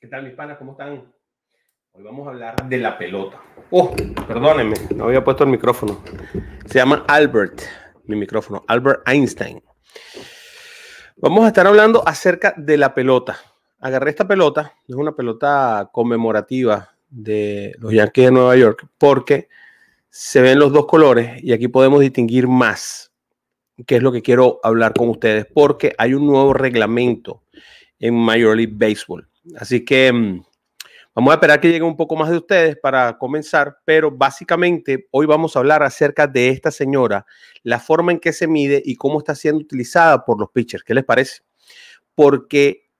¿Qué tal, mis panas? ¿Cómo están? Hoy vamos a hablar de la pelota. Oh, perdónenme, no había puesto el micrófono. Se llama Albert, mi micrófono, Albert Einstein. Vamos a estar hablando acerca de la pelota. Agarré esta pelota, es una pelota conmemorativa de los Yankees de Nueva York, porque se ven los dos colores y aquí podemos distinguir más qué es lo que quiero hablar con ustedes, porque hay un nuevo reglamento en Major League Baseball. Así que mm, vamos a esperar que llegue un poco más de ustedes para comenzar, pero básicamente hoy vamos a hablar acerca de esta señora, la forma en que se mide y cómo está siendo utilizada por los pitchers. ¿Qué les parece? Porque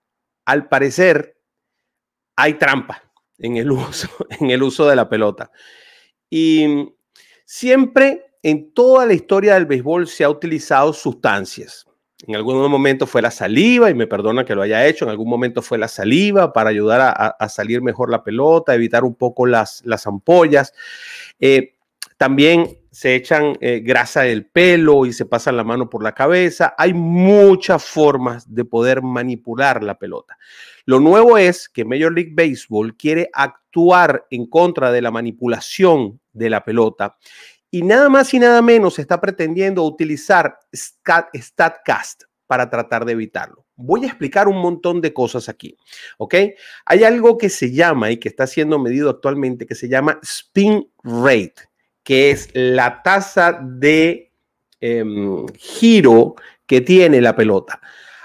al parecer hay trampa en el uso, en el uso de la pelota. Y mm, siempre en toda la historia del béisbol se ha utilizado sustancias en algún momento fue la saliva, y me perdona que lo haya hecho, en algún momento fue la saliva para ayudar a, salir mejor la pelota, evitar un poco las, ampollas. Eh, también se echan eh, grasa del pelo y se pasan la mano por la cabeza. Hay muchas formas de poder manipular la pelota. Lo nuevo es que Major League Baseball quiere actuar en contra de la manipulación de la pelota y nada más y nada menos está pretendiendo utilizar StatCast para tratar de evitarlo. Voy a explicar un montón de cosas aquí, Hay algo que se llama y que está siendo medido actualmente que se llama spin rate, que es la tasa de em, giro que tiene la pelota.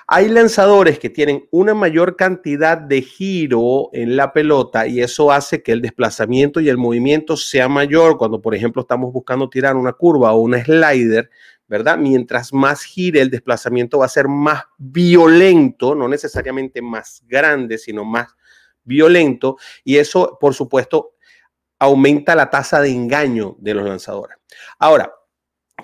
Hay lanzadores que tienen una mayor cantidad de giro en la pelota y eso hace que el desplazamiento y el movimiento sea mayor cuando, por ejemplo, estamos buscando tirar una curva o una slider, ¿verdad? Mientras más gire, el desplazamiento va a ser más violento, no necesariamente más grande, sino más violento y eso, por supuesto, aumenta la tasa de engaño de los lanzadores. Ahora,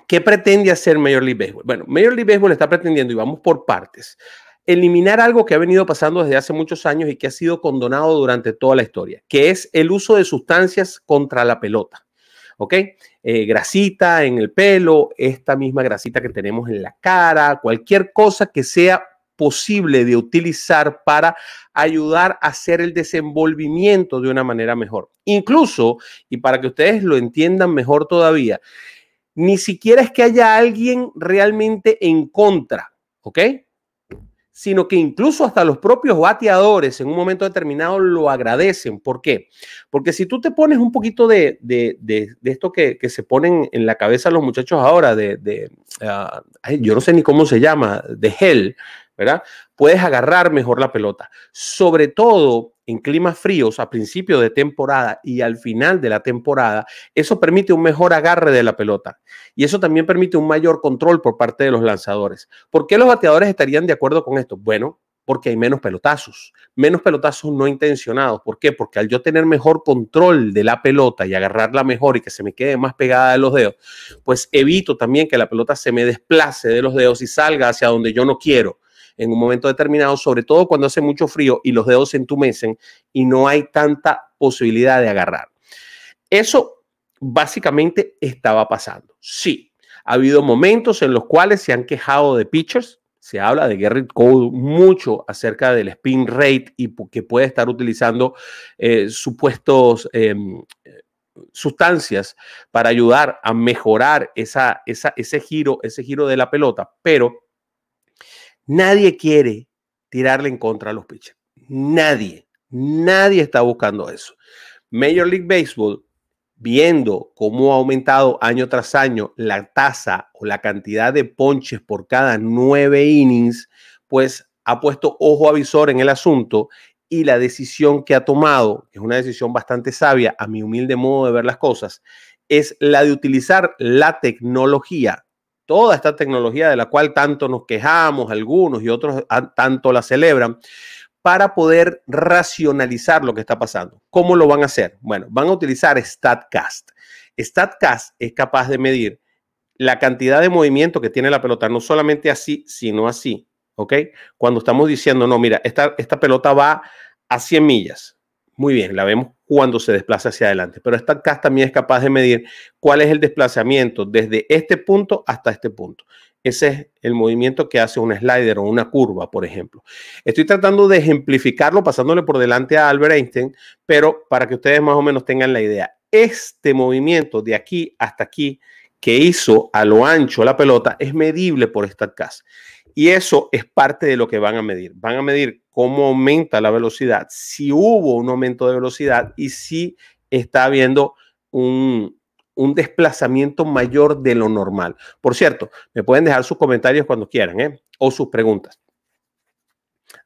¿Qué pretende hacer Major League Baseball? Bueno, Major League Baseball está pretendiendo, y vamos por partes, eliminar algo que ha venido pasando desde hace muchos años y que ha sido condonado durante toda la historia, que es el uso de sustancias contra la pelota. ¿Ok? Eh, grasita en el pelo, esta misma grasita que tenemos en la cara, cualquier cosa que sea posible de utilizar para ayudar a hacer el desenvolvimiento de una manera mejor. Incluso, y para que ustedes lo entiendan mejor todavía, ni siquiera es que haya alguien realmente en contra, ¿ok? Sino que incluso hasta los propios bateadores en un momento determinado lo agradecen. ¿Por qué? Porque si tú te pones un poquito de, de, de, esto que, se ponen en la cabeza los muchachos ahora, de, ah, yo no sé ni cómo se llama, de gel, Puedes agarrar mejor la pelota, sobre todo en climas fríos a principio de temporada y al final de la temporada, eso permite un mejor agarre de la pelota y eso también permite un mayor control por parte de los lanzadores. ¿Por qué los bateadores estarían de acuerdo con esto? Bueno, porque hay menos pelotazos, menos pelotazos no intencionados. ¿Por qué? Porque al yo tener mejor control de la pelota y agarrarla mejor y que se me quede más pegada de los dedos, pues evito también que la pelota se me desplace de los dedos y salga hacia donde yo no quiero en un momento determinado, sobre todo cuando hace mucho frío y los dedos se entumecen y no hay tanta posibilidad de agarrar. Eso básicamente estaba pasando. Sí, ha habido momentos en los cuales se han quejado de pitchers. Se habla de Garrett Cole mucho acerca del spin rate y que puede estar utilizando eh, supuestos em, sustancias para ayudar a mejorar ese giro, ese giro de la pelota. Pero Nadie quiere tirarle en contra a los pitchers. Nadie, nadie está buscando eso. Major League Baseball, viendo cómo ha aumentado año tras año la tasa o la cantidad de ponches por cada nueve innings, pues ha puesto ojo avisor en el asunto y la decisión que ha tomado, que es una decisión bastante sabia a mi humilde modo de ver las cosas, es la de utilizar la tecnología toda esta tecnología de la cual tanto nos quejamos algunos y otros tanto la celebran, para poder racionalizar lo que está pasando. ¿Cómo lo van a hacer? Bueno, van a utilizar StatCast. StatCast es capaz de medir la cantidad de movimiento que tiene la pelota, no solamente así, sino así, ¿ok? Cuando estamos diciendo, no, mira, esta, esta pelota va a 100 millas. Muy bien, la vemos cuando se desplaza hacia adelante. Pero esta CAS también es capaz de medir cuál es el desplazamiento desde este punto hasta este punto. Ese es el movimiento que hace un slider o una curva, por ejemplo. Estoy tratando de ejemplificarlo pasándole por delante a Albert Einstein, pero para que ustedes más o menos tengan la idea, este movimiento de aquí hasta aquí que hizo a lo ancho la pelota es medible por esta CAS. Y eso es parte de lo que van a medir. Van a medir cómo aumenta la velocidad, si hubo un aumento de velocidad y si está habiendo un, desplazamiento mayor de lo normal. Por cierto, me pueden dejar sus comentarios cuando quieran ¿eh? o sus preguntas.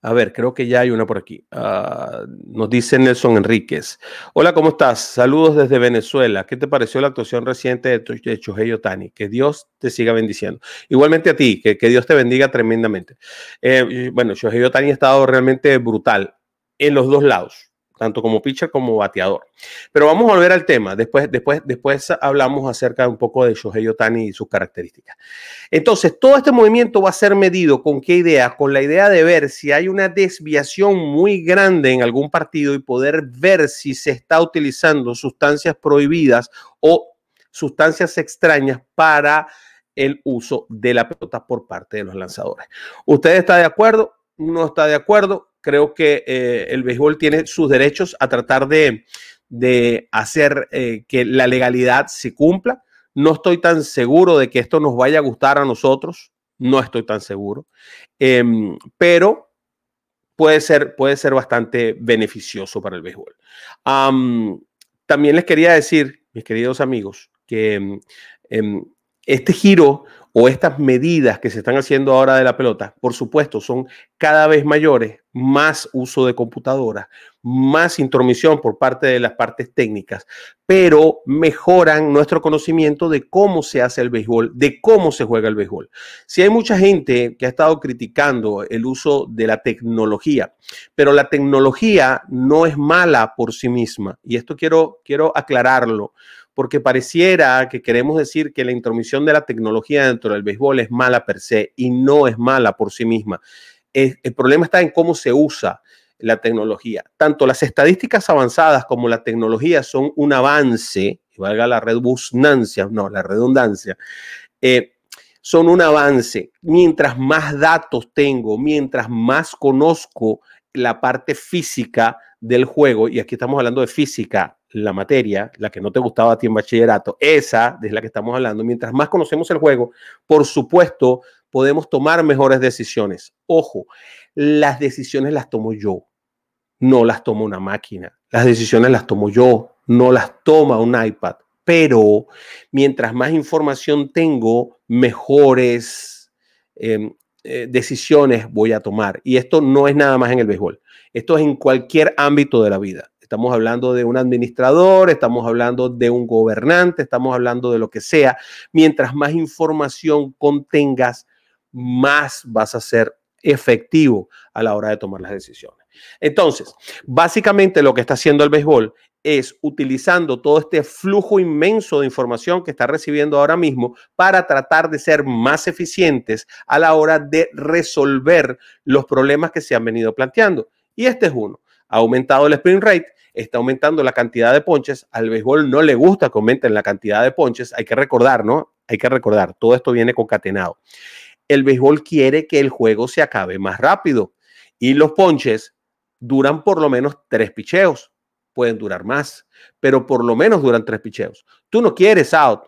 A ver, creo que ya hay una por aquí. Ah, nos dice Nelson Enríquez. Hola, ¿cómo estás? Saludos desde Venezuela. ¿Qué te pareció la actuación reciente de, de Tani? Que Dios te siga bendiciendo. Igualmente a ti, que, que Dios te bendiga tremendamente. Eh, bueno, Shohei Tani ha estado realmente brutal en los dos lados tanto como pitcher como bateador. Pero vamos a volver al tema. Después, después, después hablamos acerca de un poco de Shohei Yotani y sus características. Entonces, todo este movimiento va a ser medido con qué idea? Con la idea de ver si hay una desviación muy grande en algún partido y poder ver si se está utilizando sustancias prohibidas o sustancias extrañas para el uso de la pelota por parte de los lanzadores. ¿Usted está de acuerdo? ¿No está de acuerdo? creo que eh, el béisbol tiene sus derechos a tratar de, hacer eh, que la legalidad se cumpla. No estoy tan seguro de que esto nos vaya a gustar a nosotros, no estoy tan seguro, em, pero puede ser, puede ser bastante beneficioso para el béisbol. también les quería decir, mis queridos amigos, que em, em, este giro o estas medidas que se están haciendo ahora de la pelota, por supuesto, son cada vez mayores, más uso de computadoras, más intromisión por parte de las partes técnicas, pero mejoran nuestro conocimiento de cómo se hace el béisbol, de cómo se juega el béisbol. Si hay mucha gente que ha estado criticando el uso de la tecnología, pero la tecnología no es mala por sí misma, y esto quiero, quiero aclararlo, porque pareciera que queremos decir que la intromisión de la tecnología dentro el béisbol es mala per se y no es mala por sí misma. el problema está en cómo se usa la tecnología. Tanto las estadísticas avanzadas como la tecnología son un avance, valga la redundancia, no, la redundancia, eh, son un avance. Mientras más datos tengo, mientras más conozco la parte física del juego, y aquí estamos hablando de física, la materia, la que no te gustaba a ti en bachillerato, esa es la que estamos hablando, mientras más conocemos el juego, por supuesto, podemos tomar mejores decisiones. Ojo, las decisiones las tomo yo, no las tomo una máquina. Las decisiones las tomo yo, no las toma un iPad. Pero mientras más información tengo, mejores em, eh, decisiones voy a tomar. Y esto no es nada más en el béisbol, esto es en cualquier ámbito de la vida Estamos hablando de un administrador, estamos hablando de un gobernante, estamos hablando de lo que sea. Mientras más información contengas, más vas a ser efectivo a la hora de tomar las decisiones. Entonces, básicamente lo que está haciendo el béisbol es utilizando todo este flujo inmenso de información que está recibiendo ahora mismo para tratar de ser más eficientes a la hora de resolver los problemas que se han venido planteando. Y este es uno ha aumentado el sprint rate, está aumentando la cantidad de ponches. Al béisbol no le gusta que aumenten la cantidad de ponches. Hay que recordar, ¿no? Hay que recordar, todo esto viene concatenado. El béisbol quiere que el juego se acabe más rápido y los ponches duran por lo menos tres picheos. Pueden durar más, pero por lo menos duran tres picheos. Tú no quieres out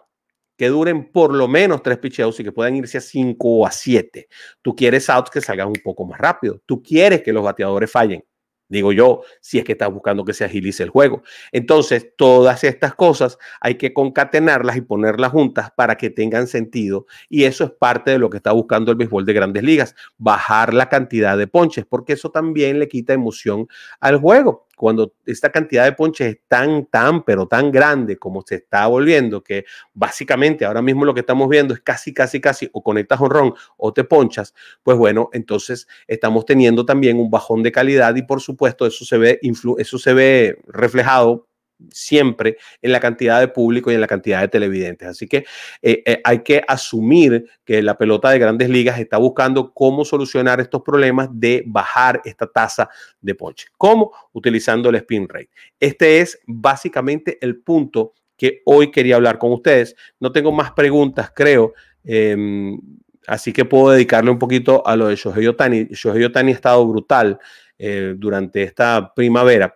que duren por lo menos tres picheos y que puedan irse a cinco o a siete. Tú quieres outs que salgan un poco más rápido. Tú quieres que los bateadores fallen. Digo yo, si es que estás buscando que se agilice el juego. Entonces, todas estas cosas hay que concatenarlas y ponerlas juntas para que tengan sentido. Y eso es parte de lo que está buscando el béisbol de grandes ligas, bajar la cantidad de ponches, porque eso también le quita emoción al juego cuando esta cantidad de ponches es tan, tan, pero tan grande como se está volviendo, que básicamente ahora mismo lo que estamos viendo es casi, casi, casi, o conectas ron o te ponchas, pues bueno, entonces estamos teniendo también un bajón de calidad y por supuesto eso se ve, eso se ve reflejado siempre en la cantidad de público y en la cantidad de televidentes. Así que eh, eh, hay que asumir que la pelota de grandes ligas está buscando cómo solucionar estos problemas de bajar esta tasa de ponche. ¿Cómo? Utilizando el spin rate. Este es básicamente el punto que hoy quería hablar con ustedes. No tengo más preguntas, creo. Em, así que puedo dedicarle un poquito a lo de Shohei Otani. Shohei Otani ha estado brutal eh, durante esta primavera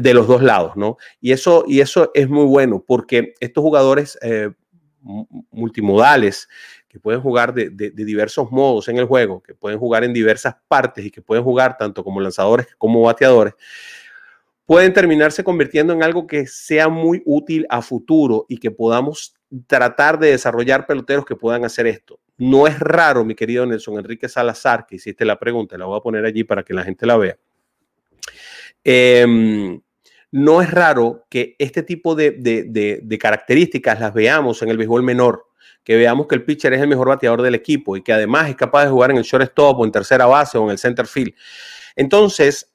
de los dos lados, ¿no? Y eso, y eso es muy bueno porque estos jugadores eh, multimodales que pueden jugar de, diversos modos en el juego, que pueden jugar en diversas partes y que pueden jugar tanto como lanzadores como bateadores, pueden terminarse convirtiendo en algo que sea muy útil a futuro y que podamos tratar de desarrollar peloteros que puedan hacer esto. No es raro, mi querido Nelson Enrique Salazar, que hiciste la pregunta, la voy a poner allí para que la gente la vea. Eh, no es raro que este tipo de, características las veamos en el béisbol menor, que veamos que el pitcher es el mejor bateador del equipo y que además es capaz de jugar en el shortstop o en tercera base o en el center field. Entonces,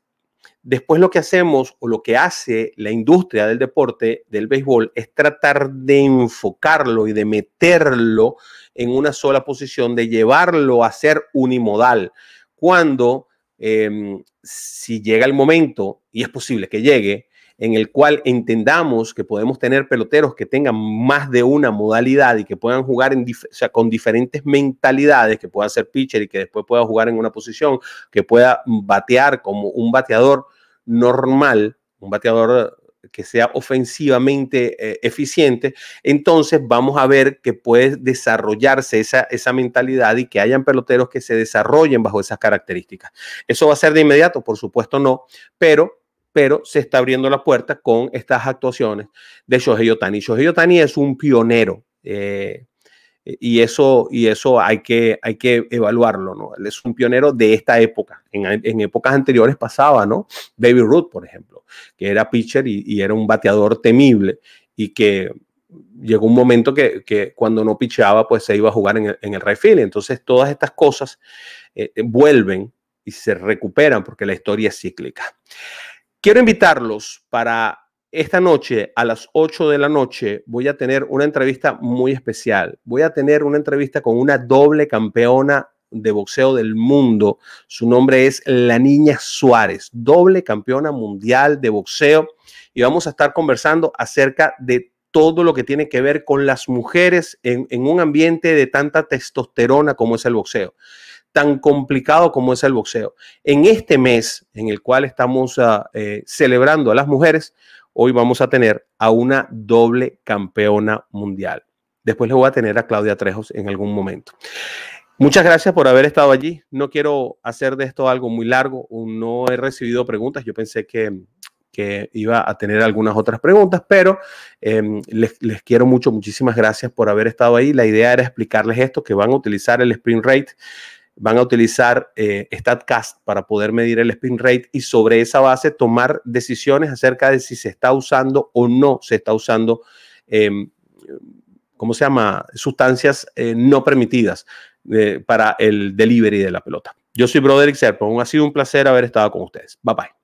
después lo que hacemos o lo que hace la industria del deporte, del béisbol, es tratar de enfocarlo y de meterlo en una sola posición, de llevarlo a ser unimodal, cuando em, si llega el momento, y es posible que llegue, en el cual entendamos que podemos tener peloteros que tengan más de una modalidad y que puedan jugar con diferentes mentalidades, que pueda ser pitcher y que después pueda jugar en una posición, que pueda batear como un bateador normal, un bateador que sea ofensivamente eh, eficiente, entonces vamos a ver que puede desarrollarse esa, esa mentalidad y que hayan peloteros que se desarrollen bajo esas características. ¿Eso va a ser de inmediato? Por supuesto no, pero pero se está abriendo la puerta con estas actuaciones de Shohei Yotani Shohei Yotani es un pionero eh, y eso, y eso hay, que, hay que evaluarlo, ¿no? Él es un pionero de esta época. En, épocas anteriores pasaba, ¿no? David Root, por ejemplo, que era pitcher y, era un bateador temible y que llegó un momento que, que, cuando no picheaba, pues se iba a jugar en el, en el Entonces, todas estas cosas eh, vuelven y se recuperan porque la historia es cíclica. Quiero invitarlos para esta noche a las 8 de la noche. Voy a tener una entrevista muy especial. Voy a tener una entrevista con una doble campeona de boxeo del mundo. Su nombre es La Niña Suárez, doble campeona mundial de boxeo. Y vamos a estar conversando acerca de todo lo que tiene que ver con las mujeres en, en un ambiente de tanta testosterona como es el boxeo tan complicado como es el boxeo. En este mes en el cual estamos ah, eh, celebrando a las mujeres, hoy vamos a tener a una doble campeona mundial. Después les voy a tener a Claudia Trejos en algún momento. Muchas gracias por haber estado allí. No quiero hacer de esto algo muy largo. No he recibido preguntas. Yo pensé que, iba a tener algunas otras preguntas, pero em, les, quiero mucho. Muchísimas gracias por haber estado ahí. La idea era explicarles esto, que van a utilizar el sprint rate van a utilizar eh, StatCast para poder medir el spin rate y sobre esa base tomar decisiones acerca de si se está usando o no se está usando, em, ¿cómo se llama?, sustancias eh, no permitidas eh, para el delivery de la pelota. Yo soy Broderick Serpon, ha sido un placer haber estado con ustedes. Bye bye.